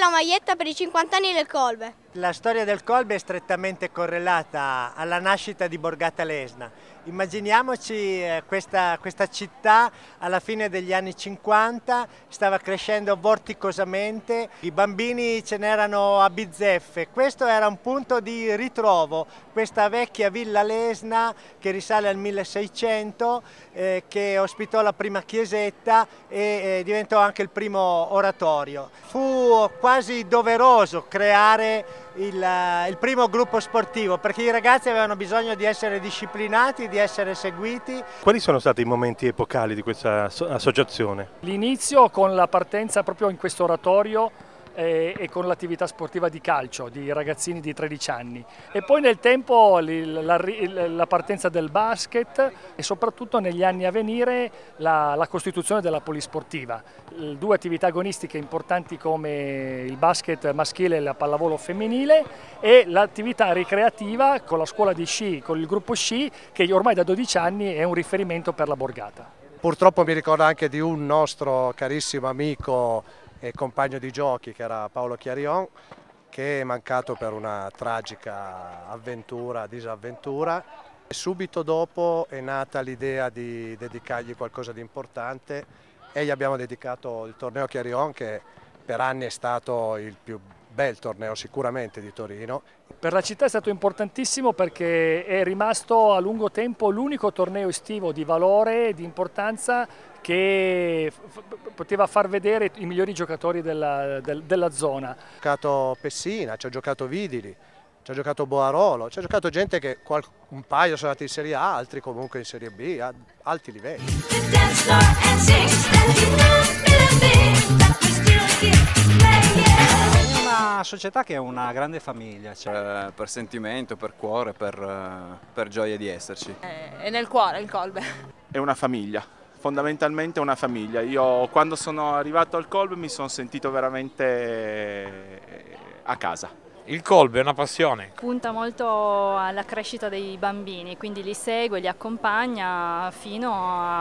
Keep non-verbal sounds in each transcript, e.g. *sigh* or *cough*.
la maglietta per i 50 anni del Colbe. La storia del Colbe è strettamente correlata alla nascita di Borgata Lesna. Immaginiamoci eh, questa, questa città alla fine degli anni 50 stava crescendo vorticosamente, i bambini ce n'erano a bizzeffe. Questo era un punto di ritrovo, questa vecchia villa Lesna che risale al 1600, eh, che ospitò la prima chiesetta e eh, diventò anche il primo oratorio. Fu quasi doveroso creare il, eh, il, primo gruppo sportivo perché i ragazzi avevano bisogno di essere disciplinati, di essere seguiti. Quali sono stati i momenti epocali di questa associazione? L'inizio con la partenza proprio in questo oratorio e, con l'attività sportiva di calcio di ragazzini di 13 anni e poi nel tempo la, partenza del basket e soprattutto negli anni a venire la, costituzione della polisportiva. Due attività agonistiche importanti come il basket maschile e la pallavolo femminile e l'attività ricreativa con la scuola di sci, con il gruppo sci che ormai da 12 anni è un riferimento per la borgata. Purtroppo mi ricordo anche di un nostro carissimo amico e compagno di giochi che era Paolo Chiarion che è mancato per una tragica avventura, disavventura. Subito dopo è nata l'idea di dedicargli qualcosa di importante e gli abbiamo dedicato il torneo Chiarion che per anni è stato il più bel torneo sicuramente di Torino. Per la città è stato importantissimo perché è rimasto a lungo tempo l'unico torneo estivo di valore e di importanza che poteva far vedere i migliori giocatori della, del, della zona. Ci ha giocato Pessina, ci ha giocato Vidili, ci ha giocato Boarolo, ci ha giocato gente che un paio sono andati in Serie A, altri comunque in Serie B, a alti livelli società che è una grande famiglia. Cioè. Eh, per sentimento, per cuore, per, eh, per gioia di esserci. Eh, è nel cuore il Colbe. È una famiglia, fondamentalmente una famiglia. Io quando sono arrivato al Colbe mi sono sentito veramente eh, a casa. Il Colbe è una passione. Punta molto alla crescita dei bambini, quindi li segue, li accompagna fino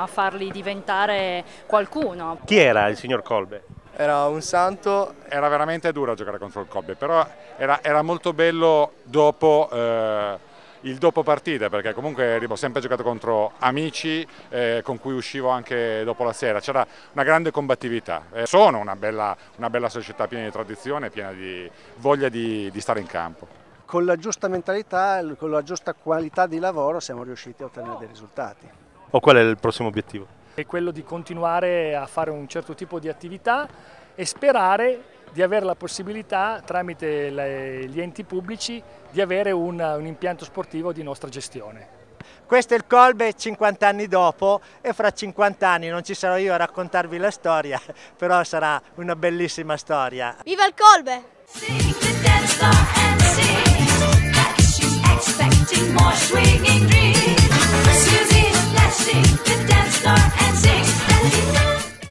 a farli diventare qualcuno. Chi era il signor Colbe? era un santo. Era veramente dura giocare contro il Kobe, però era, era molto bello dopo... Eh, il dopo partita perché comunque ho sempre giocato contro amici eh, con cui uscivo anche dopo la sera, c'era una grande combattività, eh, sono una bella, una bella, società piena di tradizione, piena di voglia di, di stare in campo. Con la giusta mentalità, con la giusta qualità di lavoro siamo riusciti a ottenere dei risultati. O qual è il prossimo obiettivo? è quello di continuare a fare un certo tipo di attività e sperare di avere la possibilità, tramite le, gli enti pubblici, di avere un, un impianto sportivo di nostra gestione. Questo è il Colbe 50 anni dopo e fra 50 anni non ci sarò io a raccontarvi la storia, *laughs* però sarà una bellissima storia. Viva il Colbe!